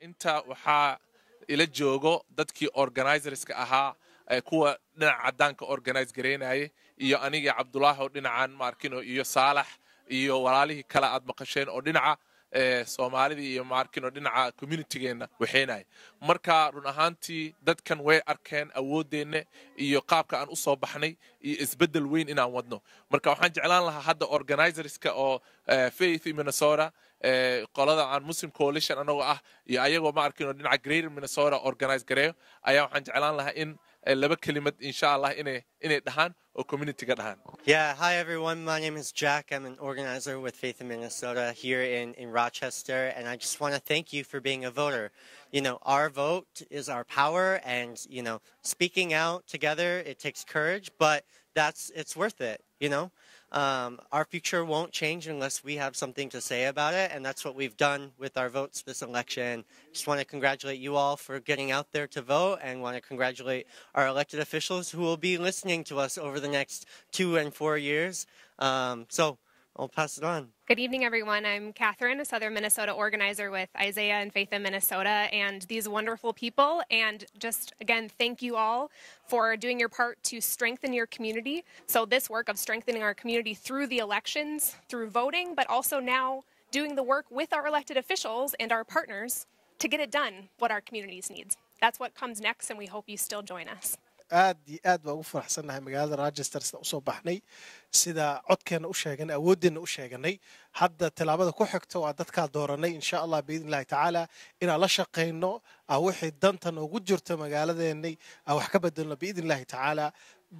inta waxaa ila joogo dadkii organizerska ahaa kuwa dhinaca cadaanka organize garaynayay iyo aniga cabdulaahi oo dhinacan markino iyo saalax iyo walaalihii kale aad maqasheen oo dhinaca soomaalida iyo markino dhinaca communitygeena waxeynaya marka run ahaantii dadkan way arkeen awooddeenna iyo qaabka aan usoo baxnay iyo isbeddel weyn inaan wadno marka waxaan jeclaan lahaa hadda organizerska oo faith minnesota qolada aan muslim coalition anagoo ah iyo ayagoo ma arkin oo dhinaca greater minnesota organize gareeyo ayaa waxaan jeclaan lahaa in laba kelimad insha allah inay dhahaan community-ga yeah hi everyone my name is jack i'm an organizer with faith in minnesota here in, in rochester and i just want to thank you for being a voter you know our vote is our power and you know speaking out together it takes courage but that's it's worth it you know um, our future won't change unless we have something to say about it, and that's what we've done with our votes this election. Just want to congratulate you all for getting out there to vote, and want to congratulate our elected officials who will be listening to us over the the next two and four years. Um, so I'll pass it on. Good evening, everyone. I'm Catherine, a Southern Minnesota organizer with Isaiah and Faith in Minnesota, and these wonderful people. And just again, thank you all for doing your part to strengthen your community. So, this work of strengthening our community through the elections, through voting, but also now doing the work with our elected officials and our partners to get it done what our communities needs. That's what comes next, and we hope you still join us. aad iyo aad baa ugu faraxsannahay magaalada rogester sida usoo baxnay sida codkeenna u sheeganay awooddeenna u sheeganay hadda tallaabada ku xigta waa dadkaa dooranay insha allah biidn illahi tacaala inaan la shaqayno wixii danta noogu jirto magaaladeennay aan wax ka bedelno biidn illahi tacaala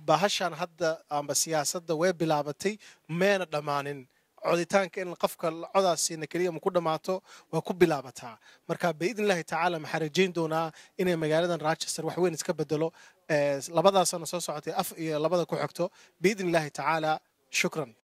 bahashaan hadda amba siyaasadda way bilaabatay meena dhammaanin coditaanka in qofka codaassina keliya ma ku dhammaato waa ku bilaabataa marka biidnillahi tacaala maxaa rajayn doonaa inay magaaladan rochester wax weyn iska bedelo labadaa sano soo socotay af iyo labada ku xigto biidnillahi tacaala shukran